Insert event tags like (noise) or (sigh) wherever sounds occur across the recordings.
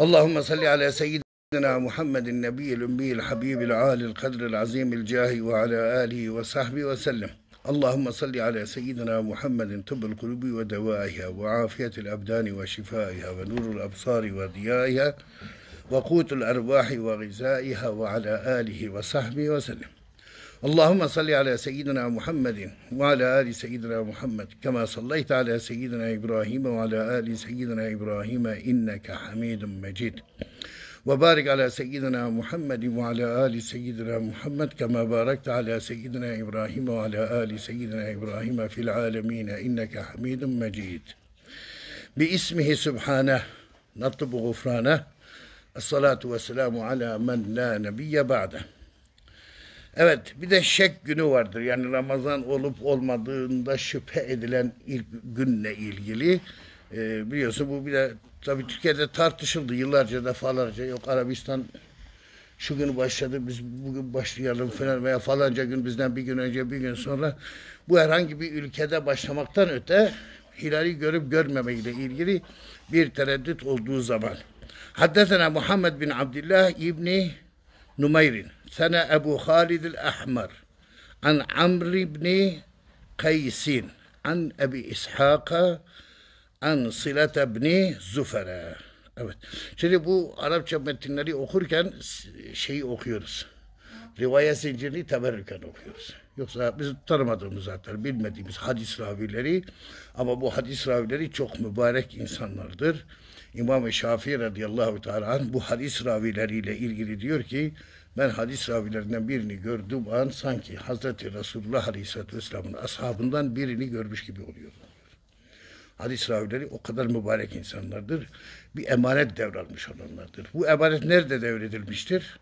اللهم صل على سيدنا محمد النبي الأمي الحبيب العالي القدر العظيم الجاه وعلى آله وصحبه وسلم اللهم صل على سيدنا محمد طب القلوب ودوائها وعافية الأبدان وشفائها ونور الأبصار وضيائها وقوت الأرواح وغذائها وعلى آله وصحبه وسلم اللهم صل على سيدنا محمد وعلى آل سيدنا محمد كما صليت على سيدنا إبراهيم وعلى آل سيدنا إبراهيم إنك حميد مجيد وبارك على سيدنا محمد وعلى آل سيدنا محمد كما باركت على سيدنا إبراهيم وعلى آل سيدنا إبراهيم في العالمين إنك حميد مجيد باسمه سبحانه نطلب غفرانه الصلاة والسلام على من لا نبي بعده Evet bir de şek günü vardır. Yani Ramazan olup olmadığında şüphe edilen ilk günle ilgili. E, biliyorsun bu bir de tabii Türkiye'de tartışıldı yıllarca defalarca. Yok Arabistan şu gün başladı biz bugün başlayalım falan veya falanca gün bizden bir gün önce bir gün sonra bu herhangi bir ülkede başlamaktan öte hilali görüp görmemekle ilgili bir tereddüt olduğu zaman. Haddetena Muhammed bin Abdullah İbni Numayrin. Sana سنة أبو خالد Ahmar, an Amr بن قيس an أبي İshaka an Sılata bni Zufer'e. Evet. Şimdi bu Arapça metinleri okurken şeyi okuyoruz. Rivayet zincirini teberrüken okuyoruz. Yoksa biz tanımadığımız zaten bilmediğimiz hadis ravileri ama bu hadis ravileri çok mübarek insanlardır. İmam-ı Şafii radıyallahu teala bu hadis ravileriyle ilgili diyor ki ben hadis ravilerinden birini gördüğüm an sanki Hazreti Resulullah Aleyhisselatü Vesselam'ın ashabından birini görmüş gibi oluyor. Hadis ravileri o kadar mübarek insanlardır. Bir emanet devralmış olanlardır. Bu emanet nerede devredilmiştir?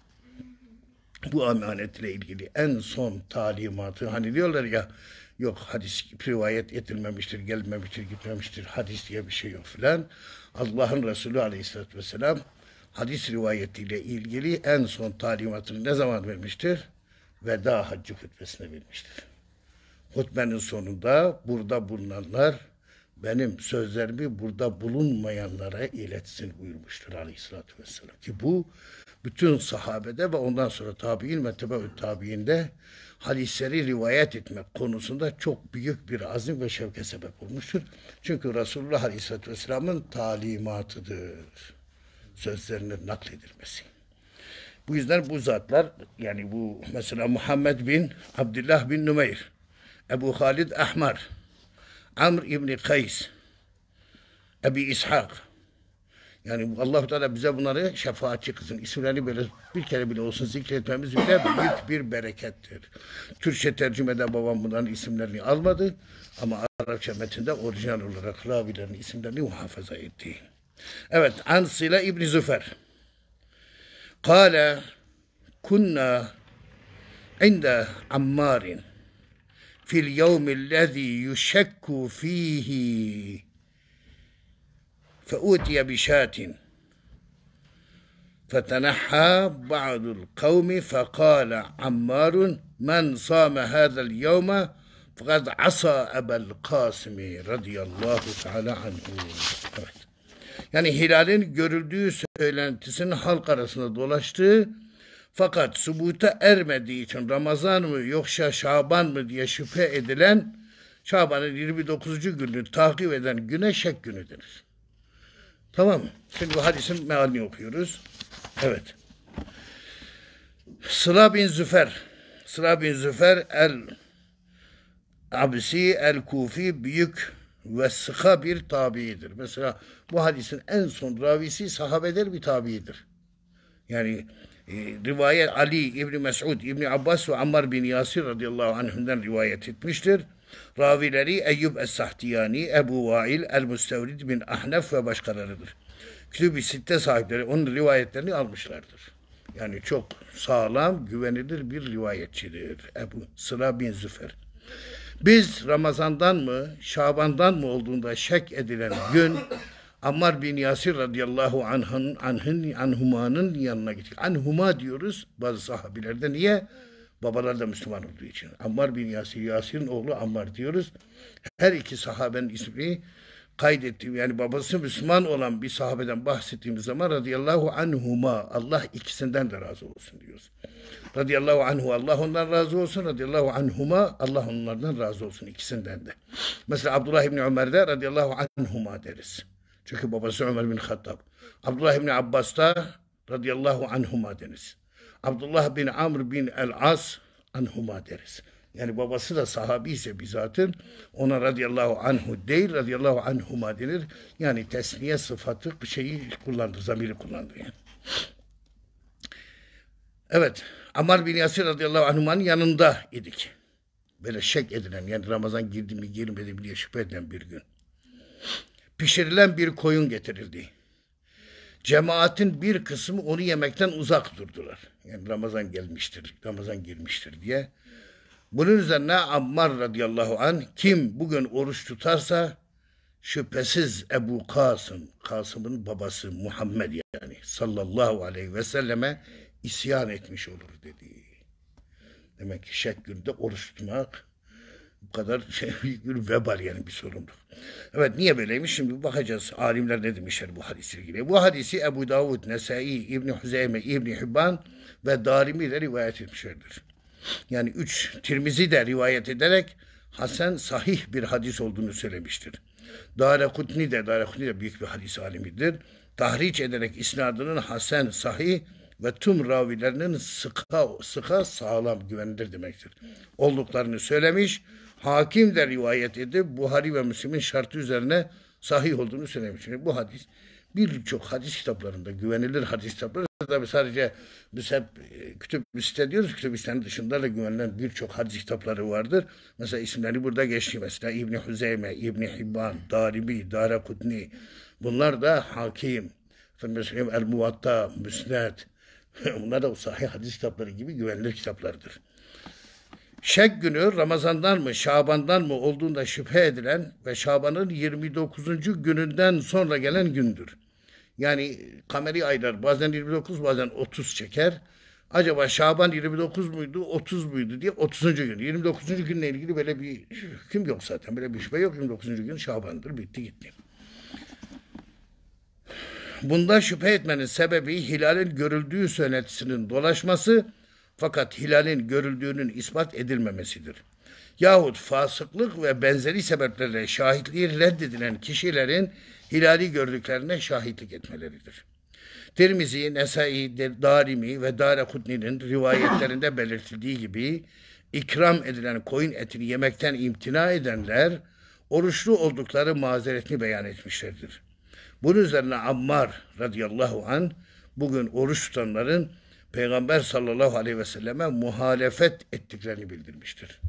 Bu emanetle ilgili en son talimatı hani diyorlar ya yok hadis rivayet edilmemiştir, gelmemiştir, gitmemiştir, hadis diye bir şey yok filan. Allah'ın Resulü Aleyhisselatü Vesselam hadis rivayetiyle ilgili en son talimatını ne zaman vermiştir? Veda haccı hutbesine vermiştir. Hutbenin sonunda burada bulunanlar benim sözlerimi burada bulunmayanlara iletsin buyurmuştur aleyhissalatü vesselam. Ki bu bütün sahabede ve ondan sonra tabi'in ve tebeü tabi'inde hadisleri rivayet etmek konusunda çok büyük bir azim ve şevke sebep olmuştur. Çünkü Resulullah Aleyhisselatü Vesselam'ın talimatıdır sözlerinin nakledilmesi. Bu yüzden bu zatlar yani bu mesela Muhammed bin Abdullah bin Nümeyr, Ebu Halid Ahmar, Amr İbni Kays, Ebi İshak. Yani allah Teala bize bunları şefaatçi kızın isimlerini böyle bir kere bile olsun zikretmemiz bile büyük bir berekettir. Türkçe tercümede babam bunların isimlerini almadı ama Arapça metinde orijinal olarak rabilerin isimlerini muhafaza etti. عن Ansila İbni زفر قال كنا عند عمار في اليوم الذي يشك فيه فأوتي بشاة فتنحى بعض القوم فقال عمار من صام هذا اليوم فقد عصى أبا القاسم رضي الله تعالى عنه Yani hilalin görüldüğü söylentisinin halk arasında dolaştığı fakat subuta ermediği için Ramazan mı yoksa Şaban mı diye şüphe edilen Şaban'ın 29. günü takip eden güne şek günü denir. Tamam mı? Şimdi bu hadisin mealini okuyoruz. Evet. Sıla bin Züfer Sıla bin Züfer el Abisi el Kufi büyük ve sıka bir tabiidir. Mesela bu hadisin en son ravisi sahabeler bir tabiidir. Yani e, rivayet Ali İbni Mesud, İbni Abbas ve Ammar bin Yasir radıyallahu anhümden rivayet etmiştir. Ravileri Eyyub Es-Sahtiyani, Ebu Vail, El-Müstevrid bin Ahnef ve başkalarıdır. Kütüb-i Sitte sahipleri onun rivayetlerini almışlardır. Yani çok sağlam, güvenilir bir rivayetçidir Ebu Sıra bin Züfer. Biz Ramazan'dan mı, Şaban'dan mı olduğunda şek edilen gün Ammar bin Yasir radıyallahu anhın, anhın, anhumanın yanına gittik. Anhuma diyoruz bazı sahabilerde. Niye? Babalar da Müslüman olduğu için. Ammar bin Yasir, Yasir'in oğlu Ammar diyoruz. Her iki sahabenin ismi kaydettiğim yani babası Müslüman olan bir sahabeden bahsettiğimiz zaman radıyallahu anhuma Allah ikisinden de razı olsun diyoruz. Radıyallahu anhu Allah ondan razı olsun. Radıyallahu anhuma Allah onlardan razı olsun ikisinden de. Mesela Abdullah İbni Ömer'de radıyallahu anhuma deriz. Çünkü babası Ömer bin Hattab. Abdullah İbni Abbas'ta radıyallahu anhuma deriz. Abdullah bin Amr bin El-As anhuma deriz. Yani babası da sahabi ise bizatın ona radıyallahu anhu değil radıyallahu anhuma denir. Yani tesniye sıfatı şeyi kullandı, zamiri kullandı yani. Evet, Ammar bin Yasir radıyallahu anhumanın yanında idik. Böyle şek edilen yani Ramazan girdi mi girmedi mi diye şüphe edilen bir gün. Pişirilen bir koyun getirildi. Cemaatin bir kısmı onu yemekten uzak durdular. Yani Ramazan gelmiştir, Ramazan girmiştir diye. Bunun üzerine Ammar radıyallahu an kim bugün oruç tutarsa şüphesiz Ebu Kasım, Kasım'ın babası Muhammed yani sallallahu aleyhi ve selleme isyan etmiş olur dedi. Demek ki şek günde oruç tutmak bu kadar (laughs) şey, bir vebal yani bir sorumluluk. Evet niye böyleymiş şimdi bakacağız alimler ne demişler bu hadisle ilgili. Bu hadisi Ebu Davud, Nesai, İbni Huzeyme, İbni Hibban ve Darimi Darimi'de rivayet etmişlerdir yani üç Tirmizi de rivayet ederek Hasan sahih bir hadis olduğunu söylemiştir. Darekutni de Darekutni de büyük bir hadis alimidir. Tahriç ederek isnadının Hasan sahih ve tüm ravilerinin sıka, sıka sağlam güvenilir demektir. Olduklarını söylemiş. Hakim de rivayet edip Buhari ve Müslim'in şartı üzerine sahih olduğunu söylemiş. Şimdi bu hadis birçok hadis kitaplarında, güvenilir hadis kitapları tabi sadece biz hep e, kütübüste diyoruz, kütübüstenin dışında da güvenilen birçok hadis kitapları vardır. Mesela isimleri burada geçiyor. Mesela İbni Hüzeyme, İbni Hibban, Daribi, Darakutni. Bunlar da hakim. mesela El Muvatta, Müsned. (laughs) Bunlar da sahih hadis kitapları gibi güvenilir kitaplardır. Şek günü Ramazan'dan mı Şaban'dan mı olduğunda şüphe edilen ve Şaban'ın 29. gününden sonra gelen gündür. Yani kameri aylar bazen 29 bazen 30 çeker. Acaba Şaban 29 muydu 30 muydu diye 30. gün. 29. günle ilgili böyle bir hüküm yok zaten. Böyle bir şüphe yok. 29. gün Şaban'dır. Bitti gitti. Bundan şüphe etmenin sebebi hilalin görüldüğü söylentisinin dolaşması fakat hilalin görüldüğünün ispat edilmemesidir. Yahut fasıklık ve benzeri sebeplerle şahitliği reddedilen kişilerin hilali gördüklerine şahitlik etmeleridir. Tirmizi, Nesai, Darimi ve darakutni'nin rivayetlerinde belirtildiği gibi ikram edilen koyun etini yemekten imtina edenler oruçlu oldukları mazeretini beyan etmişlerdir. Bunun üzerine Ammar radıyallahu an bugün oruç tutanların Peygamber sallallahu aleyhi ve selleme muhalefet ettiklerini bildirmiştir.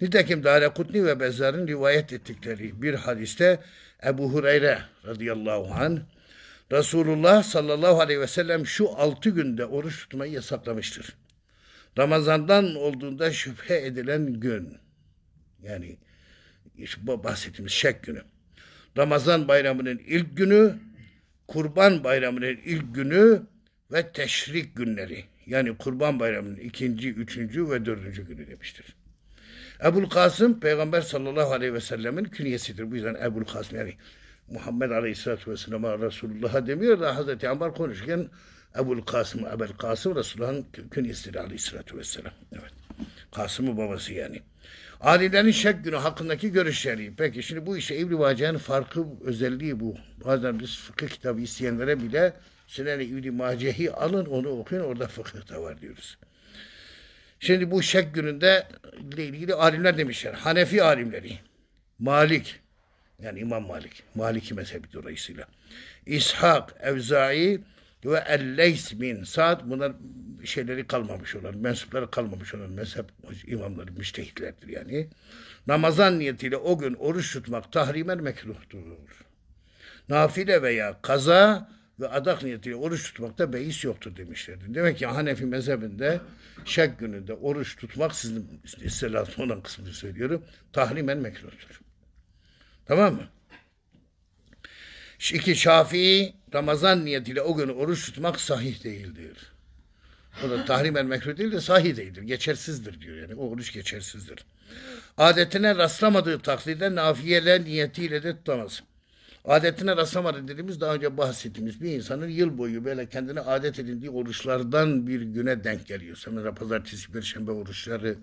Nitekim Dara ve Bezzar'ın rivayet ettikleri bir hadiste Ebu Hureyre radıyallahu anh Resulullah sallallahu aleyhi ve sellem şu altı günde oruç tutmayı yasaklamıştır. Ramazandan olduğunda şüphe edilen gün. Yani bahsettiğimiz şek günü. Ramazan bayramının ilk günü, kurban bayramının ilk günü ve teşrik günleri. Yani kurban bayramının ikinci, üçüncü ve dördüncü günü demiştir. Ebul Kasım Peygamber sallallahu aleyhi ve sellemin künyesidir. Bu yüzden Ebul Kasım yani Muhammed aleyhisselatü Vesselam Resulullah'a demiyor da Hazreti Ambar konuşurken Ebul Kasım, Ebel Kasım Resulullah'ın künyesidir aleyhisselatü vesselam. Evet. Kasım'ın babası yani. Alilerin şek günü hakkındaki görüşleri. Peki şimdi bu işe İbn-i Vacihe'nin farkı, özelliği bu. Bazen biz fıkıh kitabı isteyenlere bile Sinan-ı İbn-i Macehi alın onu okuyun orada fıkıh da var diyoruz. Şimdi bu şek gününde ile ilgili alimler demişler. Hanefi alimleri. Malik. Yani İmam Malik. Maliki mezhebi dolayısıyla. İshak, Evzai ve el bin Sa'd. Bunlar şeyleri kalmamış olan, mensupları kalmamış olan mezhep imamları, müştehitlerdir yani. namazan niyetiyle o gün oruç tutmak tahrimen mekruhtur. Nafile veya kaza ve adak niyetiyle oruç tutmakta beis yoktur demişlerdi. Demek ki Hanefi mezhebinde şek gününde oruç tutmak sizin istilalatı olan kısmını söylüyorum. Tahrimen mekruhtur. Tamam mı? İki Şafii Ramazan niyetiyle o gün oruç tutmak sahih değildir. O da tahrimen mekruh değil de sahih değildir. Geçersizdir diyor yani. O oruç geçersizdir. Adetine rastlamadığı takdirde nafiyele niyetiyle de tutamaz. Adetine rasamadı dediğimiz daha önce bahsettiğimiz bir insanın yıl boyu böyle kendine adet edindiği oruçlardan bir güne denk geliyor. Mesela pazartesi, perşembe oruçları,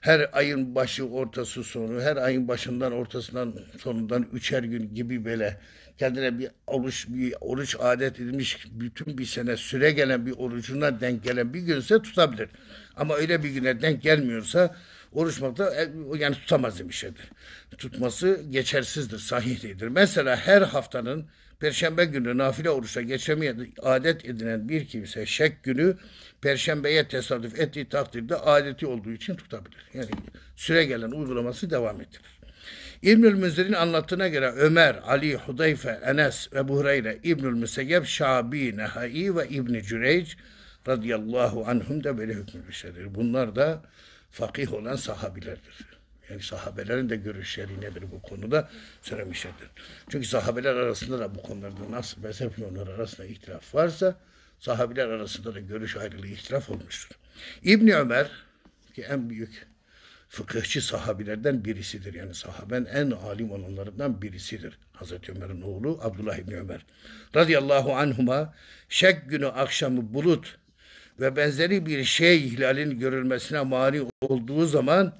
her ayın başı, ortası, sonu, her ayın başından, ortasından, sonundan üçer gün gibi böyle kendine bir oruç, bir oruç adet edilmiş bütün bir sene süre gelen bir orucuna denk gelen bir günse tutabilir. Ama öyle bir güne denk gelmiyorsa Oruçmakta e, yani tutamaz bir şeydir. Tutması geçersizdir, sahih değildir. Mesela her haftanın Perşembe günü nafile oruçla geçemeyen adet edinen bir kimse şek günü Perşembeye tesadüf ettiği takdirde adeti olduğu için tutabilir. Yani süre gelen uygulaması devam ettirir. İbnül Müzir'in anlattığına göre Ömer, Ali, Hudayfe, Enes, ve Hureyre, İbnül Müseyyep, Şabi, Nehai ve İbni Cüreyc radıyallahu anhum da böyle hükmü bir şeydir. Bunlar da fakih olan sahabilerdir. Yani sahabelerin de görüşleri nedir bu konuda söylemişlerdir. Çünkü sahabeler arasında da bu konularda nasıl mezhep imamları arasında ihtilaf varsa sahabiler arasında da görüş ayrılığı ihtilaf olmuştur. İbni Ömer ki en büyük fıkıhçı sahabilerden birisidir. Yani sahaben en alim olanlarından birisidir. Hazreti Ömer'in oğlu Abdullah İbni Ömer. Radıyallahu anhuma şek günü akşamı bulut ve benzeri bir şey hilalin görülmesine mani olduğu zaman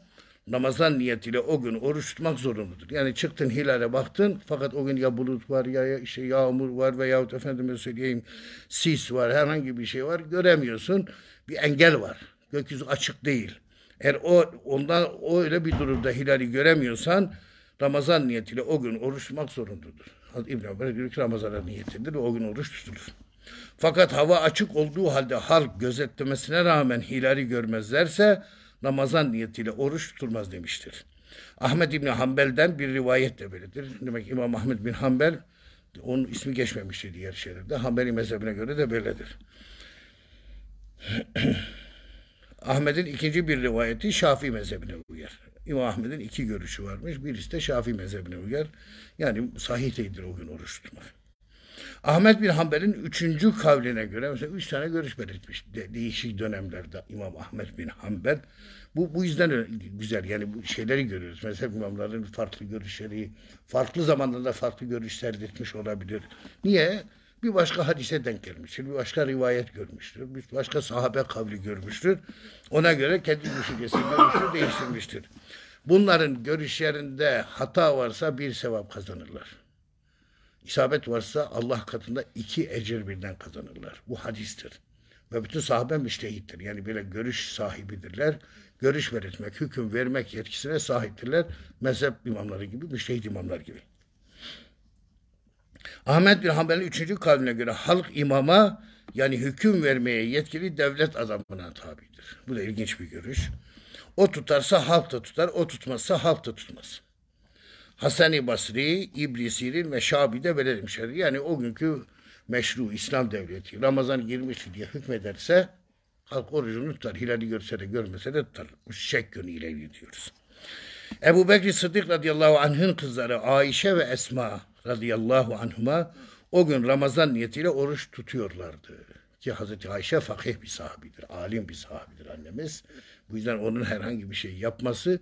namazdan niyetiyle o gün oruç tutmak zorundadır. Yani çıktın hilale baktın fakat o gün ya bulut var ya işte yağmur var veyahut efendime söyleyeyim sis var herhangi bir şey var göremiyorsun. Bir engel var. Gökyüzü açık değil. Eğer o ondan o öyle bir durumda hilali göremiyorsan Ramazan niyetiyle o gün oruç tutmak zorundadır. İbn Ömer diyor ki Ramazan'a niyetidir ve o gün oruç tutulur. Fakat hava açık olduğu halde halk gözetlemesine rağmen hilali görmezlerse Ramazan niyetiyle oruç tutulmaz demiştir. Ahmet İbni Hanbel'den bir rivayet de böyledir. Demek İmam Ahmet bin Hanbel onun ismi geçmemişti diğer şeylerde. Hanbeli mezhebine göre de böyledir. (clears throat) Ahmet'in ikinci bir rivayeti Şafii mezhebine uyar. İmam Ahmet'in iki görüşü varmış. Birisi de Şafii mezhebine uyar. Yani sahih değildir o gün oruç tutmak. Ahmet bin Hanbel'in üçüncü kavline göre mesela üç tane görüş belirtmiş de, değişik dönemlerde İmam Ahmet bin Hanbel. Bu, bu yüzden güzel yani bu şeyleri görüyoruz. Mesela imamların farklı görüşleri, farklı zamanlarda farklı görüş serdirtmiş olabilir. Niye? Bir başka hadise denk gelmiştir, bir başka rivayet görmüştür, bir başka sahabe kavli görmüştür. Ona göre kendi düşüncesi, görüşü değiştirmiştir. Bunların görüşlerinde hata varsa bir sevap kazanırlar. İsabet varsa Allah katında iki ecir birden kazanırlar. Bu hadistir. Ve bütün sahabe müştehittir. Yani böyle görüş sahibidirler. Görüş veretmek, hüküm vermek yetkisine sahiptirler. Mezhep imamları gibi, müştehit imamlar gibi. Ahmet bin Hanbel'in üçüncü kavline göre halk imama yani hüküm vermeye yetkili devlet adamına tabidir. Bu da ilginç bir görüş. O tutarsa halk da tutar, o tutmazsa halk da tutmaz. Hasan-ı Basri, İbn Sirin ve Şabi de böyle demişler. Yani o günkü meşru İslam devleti Ramazan girmiş diye hükmederse halk orucunu tutar. Hilali görse de görmese de tutar. Bu şek yönüyle gidiyoruz. Ebu Bekir Sıddık radıyallahu anh'ın kızları Ayşe ve Esma radıyallahu anhuma o gün Ramazan niyetiyle oruç tutuyorlardı. Ki Hazreti Ayşe fakih bir sahabidir, alim bir sahabidir annemiz. Bu yüzden onun herhangi bir şey yapması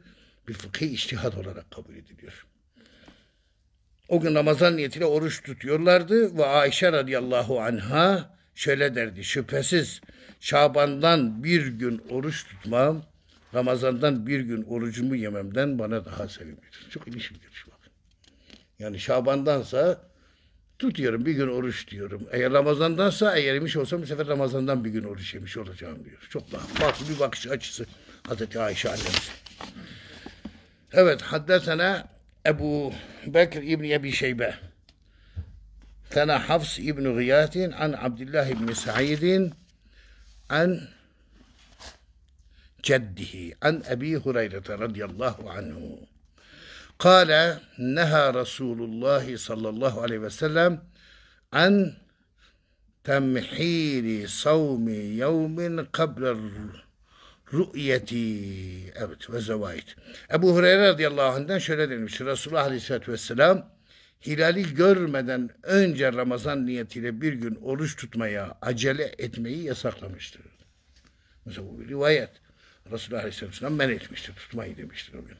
bir fıkhi iştihat olarak kabul ediliyor. O gün Ramazan niyetiyle oruç tutuyorlardı ve Ayşe radıyallahu anha şöyle derdi. Şüphesiz Şaban'dan bir gün oruç tutmam, Ramazan'dan bir gün orucumu yememden bana daha sevimlidir. Çok ilginç bir görüş bak. Yani Şaban'dansa tutuyorum bir gün oruç diyorum. Eğer Ramazan'dansa eğer yemiş olsam bu sefer Ramazan'dan bir gün oruç yemiş olacağım diyor. Çok daha farklı bir bakış açısı Hazreti Ayşe annemiz. Evet haddesene أبو بكر ابن أبي شيبة ثنى حفص ابن غياث عن عبد الله بن سعيد عن جده عن أبي هريرة رضي الله عنه قال نهى رسول الله صلى الله عليه وسلم عن تمحيل صوم يوم قبل rüyeti Evet ve zevait. Ebu Hureyre radıyallahu anh'den şöyle demiş: Resulullah aleyhissalatü vesselam hilali görmeden önce Ramazan niyetiyle bir gün oruç tutmaya acele etmeyi yasaklamıştır. Mesela bu bir rivayet. Resulullah aleyhissalatü vesselam men etmiştir. Tutmayı demiştir o gün.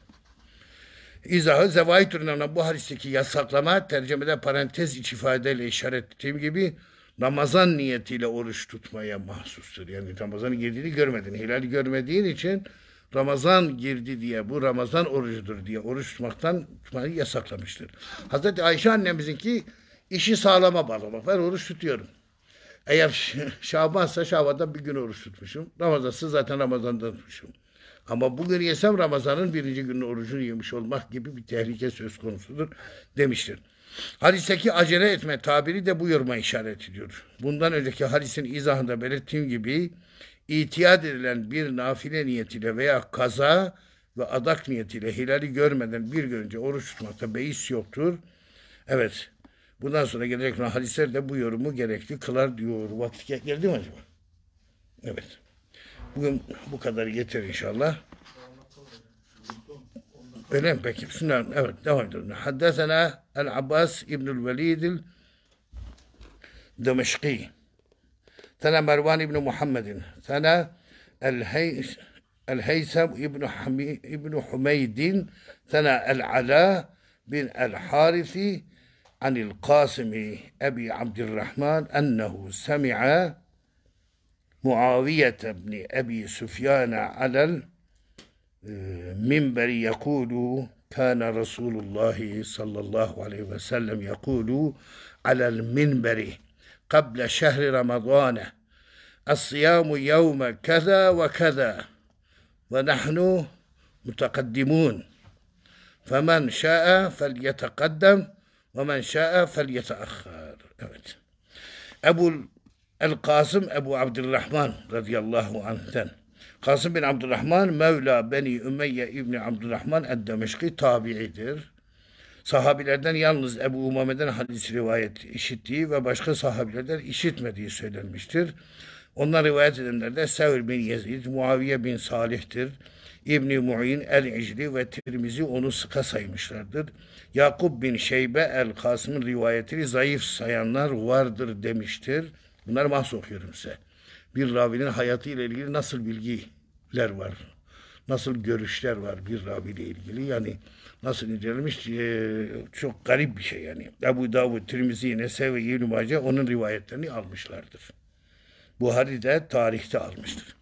İzahı zevait ürünlerine bu hadisteki yasaklama tercümede parantez iç ifadeyle işaret ettiğim gibi Ramazan niyetiyle oruç tutmaya mahsustur. Yani Ramazan'ın girdiğini görmedin. Hilal görmediğin için Ramazan girdi diye bu Ramazan orucudur diye oruç tutmaktan tutmayı yasaklamıştır. Hazreti Ayşe ki işi sağlama bağlı. Bak ben oruç tutuyorum. Eğer (laughs) Şaban'sa Şaban'da bir gün oruç tutmuşum. Ramazan'sa zaten Ramazan'da tutmuşum. Ama bugün yesem Ramazan'ın birinci günün orucunu yemiş olmak gibi bir tehlike söz konusudur demiştir. Hadisteki acele etme tabiri de bu yoruma işaret ediyor. Bundan önceki hadisin izahında belirttiğim gibi itiyat edilen bir nafile niyetiyle veya kaza ve adak niyetiyle hilali görmeden bir görünce oruç tutmakta beis yoktur. Evet. Bundan sonra gelecek olan hadisler de bu yorumu gerekli kılar diyor. Vakti geldi mi acaba? Evet. Bugün bu kadar yeter inşallah. Öyle mi? Peki. Bismillahirrahmanirrahim. Evet. Devam edelim. Haddesena El Abbas İbnül Velidil Demişki. Sana Mervan İbni Muhammed'in. Sana El Heys الهيثم ابن حمي ابن حميد ثنى العلاء بن الحارثي عن القاسم أبي عبد الرحمن أنه سمع معاوية بن أبي سفيان على منبر يقول كان رسول الله صلى الله عليه وسلم يقول على المنبر قبل شهر رمضان الصيام يوم كذا وكذا ونحن متقدمون فمن شاء فليتقدم ومن شاء فليتأخر أبو القاسم أبو عبد الرحمن رضي الله عنه Kasım bin Abdurrahman Mevla Beni Ümeyye İbni Abdurrahman Eddemişki tabiidir. Sahabilerden yalnız Ebu Umame'den hadis rivayet işittiği ve başka sahabilerden işitmediği söylenmiştir. Onlar rivayet edenler de Sevr bin Yezid, Muaviye bin Salih'tir. İbni Mu'in el-İcri ve Tirmizi onu sıka saymışlardır. Yakup bin Şeybe el-Kasım'ın rivayetini zayıf sayanlar vardır demiştir. Bunları mahsus okuyorum size bir ravinin hayatı ile ilgili nasıl bilgiler var? Nasıl görüşler var bir ile ilgili? Yani nasıl incelenmiş? Ee, çok garip bir şey yani. Ebu Davud, Tirmizi, Nese ve İbn Mace onun rivayetlerini almışlardır. Buhari de tarihte almıştır.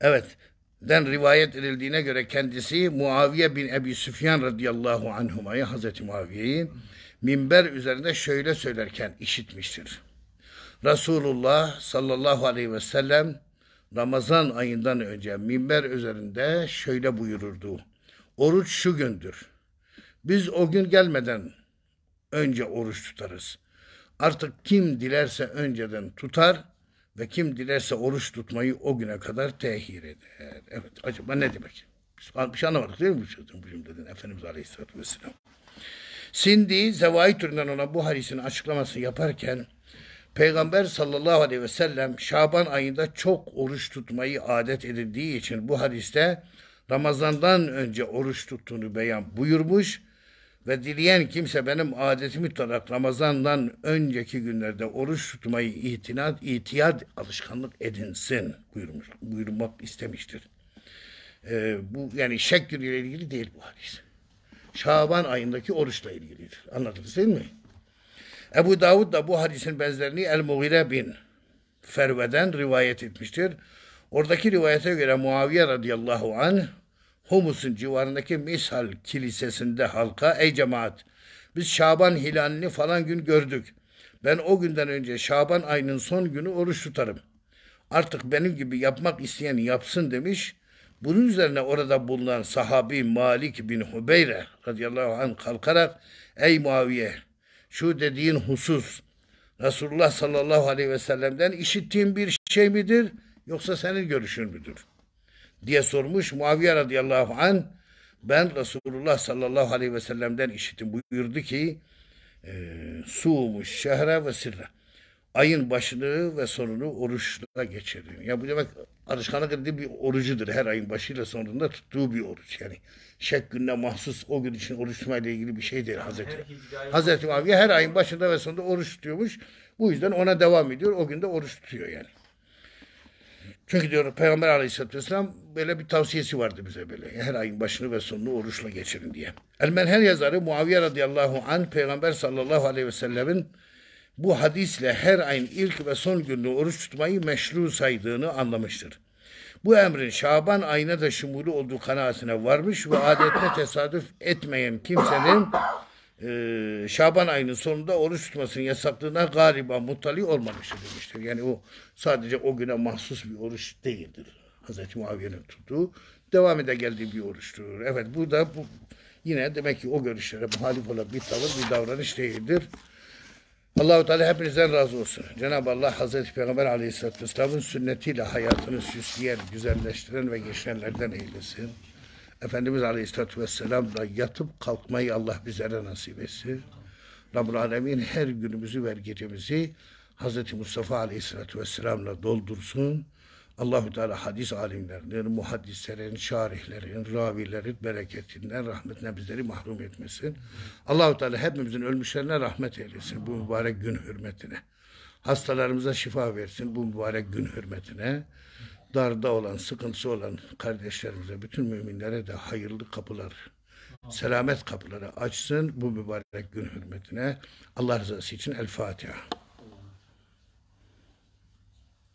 Evet, den rivayet edildiğine göre kendisi Muaviye bin Ebi Süfyan radıyallahu anhumayı Hazreti Muaviye'yi minber üzerinde şöyle söylerken işitmiştir. Resulullah sallallahu aleyhi ve sellem Ramazan ayından önce minber üzerinde şöyle buyururdu. Oruç şu gündür. Biz o gün gelmeden önce oruç tutarız. Artık kim dilerse önceden tutar ve kim dilerse oruç tutmayı o güne kadar tehir eder. Evet acaba ne demek? Biz bir şey anlamadık değil mi bu cümleden Efendimiz Aleyhisselatü Vesselam? Sindi, zevai türünden olan bu hadisin açıklamasını yaparken Peygamber sallallahu aleyhi ve sellem Şaban ayında çok oruç tutmayı adet edildiği için bu hadiste Ramazan'dan önce oruç tuttuğunu beyan buyurmuş ve dileyen kimse benim adetimi tutarak Ramazan'dan önceki günlerde oruç tutmayı itinat, itiyat alışkanlık edinsin buyurmuş, buyurmak istemiştir. Ee, bu yani şekkül ile ilgili değil bu hadis. Şaban ayındaki oruçla ilgilidir. Anladınız değil mi? Ebu Davud da bu hadisin benzerini El-Mughire bin Ferve'den rivayet etmiştir. Oradaki rivayete göre Muaviye radıyallahu anh Humus'un civarındaki Misal kilisesinde halka ey cemaat biz Şaban hilalini falan gün gördük. Ben o günden önce Şaban ayının son günü oruç tutarım. Artık benim gibi yapmak isteyen yapsın demiş. Bunun üzerine orada bulunan sahabi Malik bin Hubeyre radıyallahu anh kalkarak ey Muaviye şu dediğin husus Resulullah sallallahu aleyhi ve sellem'den işittiğin bir şey midir yoksa senin görüşün müdür? diye sormuş Muaviye radıyallahu an ben Resulullah sallallahu aleyhi ve sellem'den işittim buyurdu ki e, suğumuş şehre ve sirre ayın başını ve sonunu oruçla geçiriyor. Ya bu demek alışkanlık edildiği bir orucudur. Her ayın başıyla sonunda tuttuğu bir oruç. Yani şek gününe mahsus o gün için oruç tutmayla ilgili bir şey değil Hazreti. Hazreti Muaviye her ayın başında ve sonunda oruç tutuyormuş. Bu yüzden ona devam ediyor. O gün de oruç tutuyor yani. Çünkü diyor Peygamber Aleyhisselatü Vesselam böyle bir tavsiyesi vardı bize böyle. Her ayın başını ve sonunu oruçla geçirin diye. El Menher yazarı Muaviye radıyallahu an Peygamber sallallahu aleyhi ve sellemin bu hadisle her ayın ilk ve son gününü oruç tutmayı meşru saydığını anlamıştır. Bu emrin Şaban ayına da şumulu olduğu kanaatine varmış ve adetine tesadüf etmeyen kimsenin e, Şaban ayının sonunda oruç tutmasının yasaklığına galiba mutali olmamıştır demiştir. Yani o sadece o güne mahsus bir oruç değildir. Hazreti Muaviye'nin tuttuğu devam ede geldiği bir oruçtur. Evet bu da bu, yine demek ki o görüşlere muhalif olan bir tavır bir davranış değildir. Allah u Teala hepinizden razı olsun. Cenab-ı Allah Hazreti Peygamber Aleyhisselatü Vesselam'ın sünnetiyle hayatını süsleyen, güzelleştiren ve geçirenlerden eylesin. Efendimiz Aleyhisselatü Vesselam'la yatıp kalkmayı Allah bizlere nasip etsin. Rabbul Alemin her günümüzü ve gecemizi Hazreti Mustafa Aleyhisselatü Vesselam'la doldursun. Allahu Teala hadis alimlerinin, muhaddislerin, şarihlerin, ravilerin bereketinden, rahmetinden bizleri mahrum etmesin. Allahu Teala hepimizin ölmüşlerine rahmet eylesin bu mübarek gün hürmetine. Hastalarımıza şifa versin bu mübarek gün hürmetine. Darda olan, sıkıntısı olan kardeşlerimize, bütün müminlere de hayırlı kapılar, selamet kapıları açsın bu mübarek gün hürmetine. Allah rızası için El Fatiha.